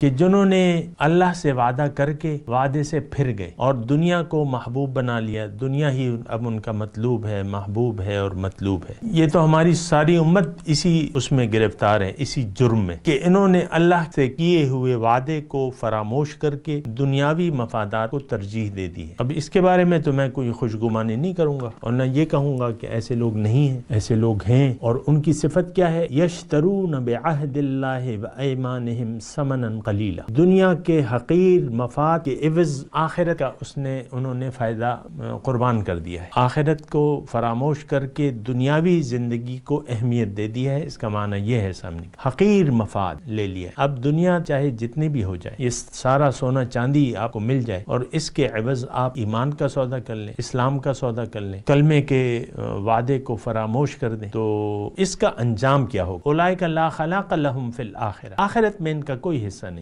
कि जिन्होंने अल्लाह से वादा करके वादे से फिर गए और दुनिया को महबूब बना लिया दुनिया ही अब उनका मतलूब है महबूब है और मतलूब है ये तो हमारी सारी उम्मत इसी उसमें गिरफ्तार है इसी जुर्म में कि इन्होंने अल्लाह से किए हुए वादे को फरामोश करके दुनियावी मफादात को तरजीह दे दी है अब इसके बारे में तो मैं कोई खुशगुमानी नहीं करूंगा और न ये कहूँगा कि ऐसे लोग नहीं है ऐसे लोग हैं और उनकी सिफत क्या है यश तरू नबे समन कलीला दुनिया के हकीर मफाद के इवज आखिरत का उसने उन्होंने फ़ायदा कुर्बान कर दिया है आखिरत को फरामोश करके दुनियावी ज़िंदगी को अहमियत दे दिया है इसका माना यह है सामने हकीर मफाद ले लिया अब दुनिया चाहे जितनी भी हो जाए ये सारा सोना चांदी आपको मिल जाए और इसके अवज़ आप ईमान का सौदा कर लें इस्लाम का सौदा कर लें कलमे के वादे को फरामोश कर दें तो इसका अंजाम क्या होगा ओलाय का ला खला फिल आखिर आखिरत में इनका कोई हिस्सा नहीं